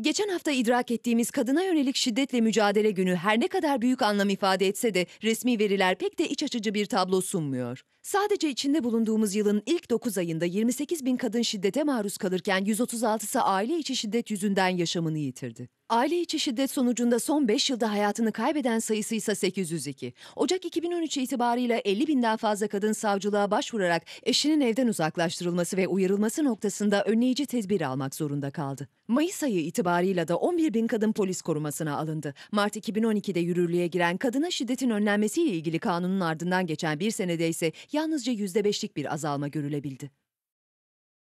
Geçen hafta idrak ettiğimiz kadına yönelik şiddetle mücadele günü her ne kadar büyük anlam ifade etse de resmi veriler pek de iç açıcı bir tablo sunmuyor. Sadece içinde bulunduğumuz yılın ilk 9 ayında 28 bin kadın şiddete maruz kalırken 136'sı aile içi şiddet yüzünden yaşamını yitirdi. Aile içi şiddet sonucunda son 5 yılda hayatını kaybeden sayısı ise 802. Ocak 2013 itibarıyla 50 binden fazla kadın savcılığa başvurarak eşinin evden uzaklaştırılması ve uyarılması noktasında önleyici tedbir almak zorunda kaldı. Mayıs ayı itibarıyla da 11 bin kadın polis korumasına alındı. Mart 2012'de yürürlüğe giren kadına şiddetin önlenmesiyle ilgili kanunun ardından geçen bir senede ise yalnızca %5'lik bir azalma görülebildi.